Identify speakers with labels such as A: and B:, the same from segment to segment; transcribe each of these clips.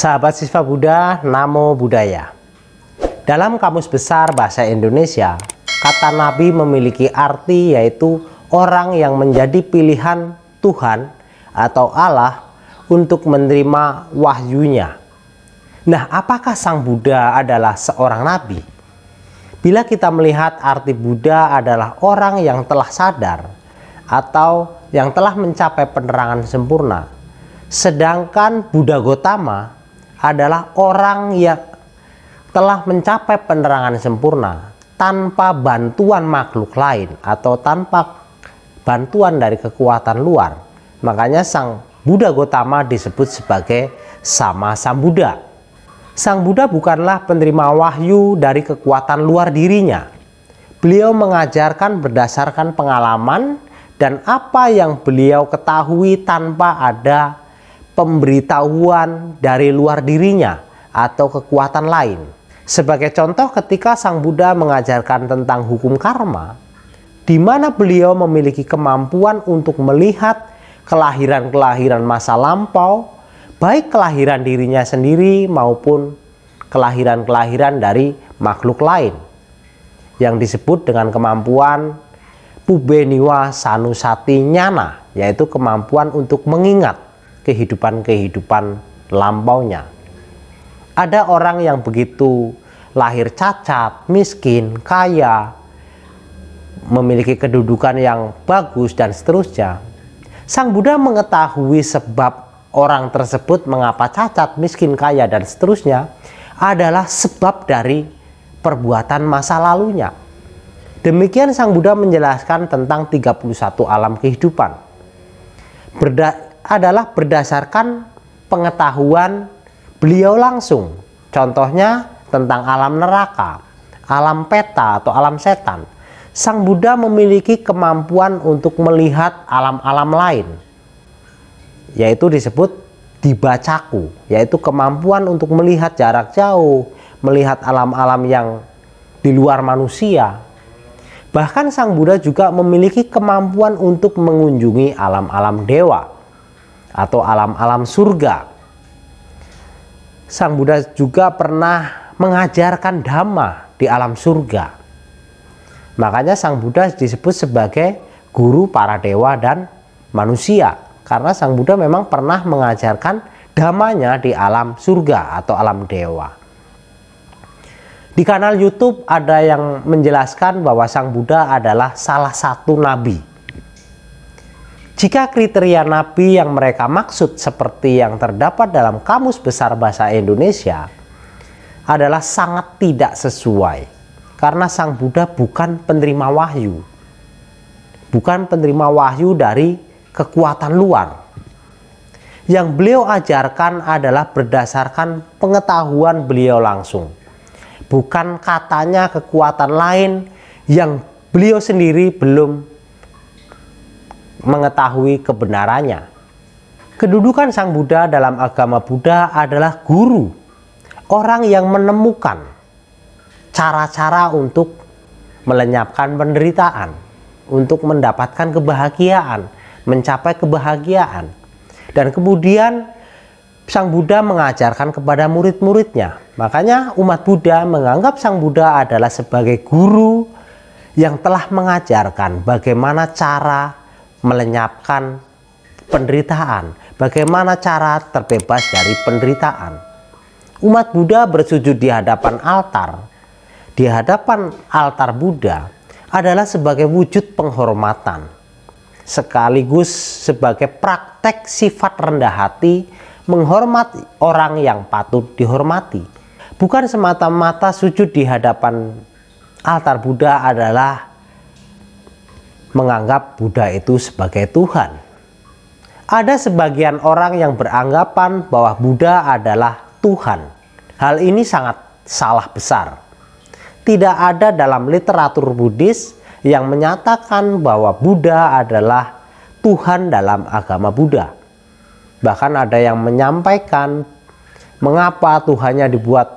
A: Sahabat siswa Buddha, Namo Buddhaya. Dalam Kamus Besar Bahasa Indonesia, kata Nabi memiliki arti yaitu orang yang menjadi pilihan Tuhan atau Allah untuk menerima wahyunya. Nah, apakah Sang Buddha adalah seorang Nabi? Bila kita melihat arti Buddha adalah orang yang telah sadar atau yang telah mencapai penerangan sempurna, sedangkan Buddha Gotama adalah orang yang telah mencapai penerangan sempurna tanpa bantuan makhluk lain atau tanpa bantuan dari kekuatan luar. Makanya sang Buddha Gotama disebut sebagai sama sang Buddha. Sang Buddha bukanlah penerima wahyu dari kekuatan luar dirinya. Beliau mengajarkan berdasarkan pengalaman dan apa yang beliau ketahui tanpa ada pemberitahuan dari luar dirinya atau kekuatan lain. Sebagai contoh ketika Sang Buddha mengajarkan tentang hukum karma, di mana beliau memiliki kemampuan untuk melihat kelahiran-kelahiran masa lampau, baik kelahiran dirinya sendiri maupun kelahiran-kelahiran dari makhluk lain yang disebut dengan kemampuan pubeniwa sanusati nyana yaitu kemampuan untuk mengingat kehidupan-kehidupan lampaunya. Ada orang yang begitu lahir cacat, miskin, kaya, memiliki kedudukan yang bagus dan seterusnya. Sang Buddha mengetahui sebab orang tersebut mengapa cacat, miskin, kaya dan seterusnya adalah sebab dari perbuatan masa lalunya. Demikian Sang Buddha menjelaskan tentang 31 alam kehidupan. Berda adalah berdasarkan pengetahuan beliau langsung. Contohnya tentang alam neraka, alam peta atau alam setan. Sang Buddha memiliki kemampuan untuk melihat alam-alam lain. Yaitu disebut dibacaku, yaitu kemampuan untuk melihat jarak jauh, melihat alam-alam yang di luar manusia. Bahkan Sang Buddha juga memiliki kemampuan untuk mengunjungi alam-alam dewa atau alam-alam surga. Sang Buddha juga pernah mengajarkan dhamma di alam surga. Makanya Sang Buddha disebut sebagai guru para dewa dan manusia karena Sang Buddha memang pernah mengajarkan damanya di alam surga atau alam dewa. Di kanal YouTube ada yang menjelaskan bahwa Sang Buddha adalah salah satu nabi jika kriteria nabi yang mereka maksud seperti yang terdapat dalam Kamus Besar Bahasa Indonesia adalah sangat tidak sesuai karena Sang Buddha bukan penerima wahyu. Bukan penerima wahyu dari kekuatan luar. Yang beliau ajarkan adalah berdasarkan pengetahuan beliau langsung. Bukan katanya kekuatan lain yang beliau sendiri belum mengetahui kebenarannya. Kedudukan Sang Buddha dalam agama Buddha adalah guru, orang yang menemukan cara-cara untuk melenyapkan penderitaan, untuk mendapatkan kebahagiaan, mencapai kebahagiaan. Dan kemudian Sang Buddha mengajarkan kepada murid-muridnya. Makanya umat Buddha menganggap Sang Buddha adalah sebagai guru yang telah mengajarkan bagaimana cara melenyapkan penderitaan. Bagaimana cara terbebas dari penderitaan? Umat Buddha bersujud di hadapan altar. Di hadapan altar Buddha adalah sebagai wujud penghormatan, sekaligus sebagai praktek sifat rendah hati menghormati orang yang patut dihormati. Bukan semata-mata sujud di hadapan altar Buddha adalah menganggap Buddha itu sebagai Tuhan. Ada sebagian orang yang beranggapan bahwa Buddha adalah Tuhan. Hal ini sangat salah besar. Tidak ada dalam literatur Buddhis yang menyatakan bahwa Buddha adalah Tuhan dalam agama Buddha. Bahkan ada yang menyampaikan mengapa Tuhannya dibuat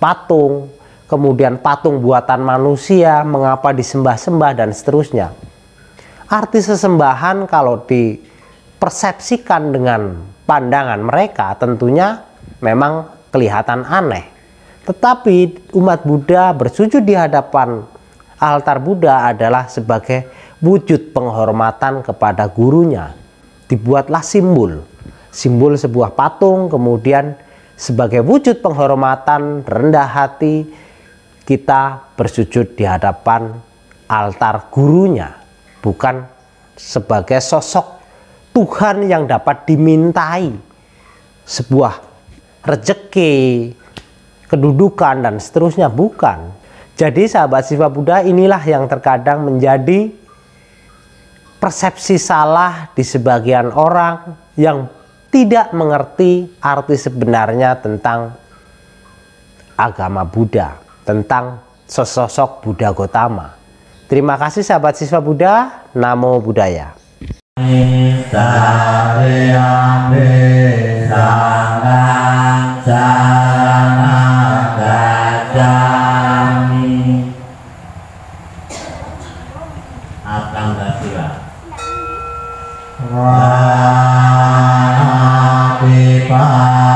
A: patung, kemudian patung buatan manusia, mengapa disembah-sembah, dan seterusnya. Arti sesembahan kalau dipersepsikan dengan pandangan mereka tentunya memang kelihatan aneh. Tetapi umat Buddha bersujud di hadapan altar Buddha adalah sebagai wujud penghormatan kepada gurunya. Dibuatlah simbol, simbol sebuah patung kemudian sebagai wujud penghormatan, rendah hati, kita bersujud di hadapan altar gurunya, bukan sebagai sosok Tuhan yang dapat dimintai sebuah rejeki, kedudukan, dan seterusnya. Bukan. Jadi sahabat siswa Buddha inilah yang terkadang menjadi persepsi salah di sebagian orang yang tidak mengerti arti sebenarnya tentang agama Buddha tentang sosok Buddha Gotama. Terima kasih sahabat siswa Buddha, Namo Buddhaya. Bye.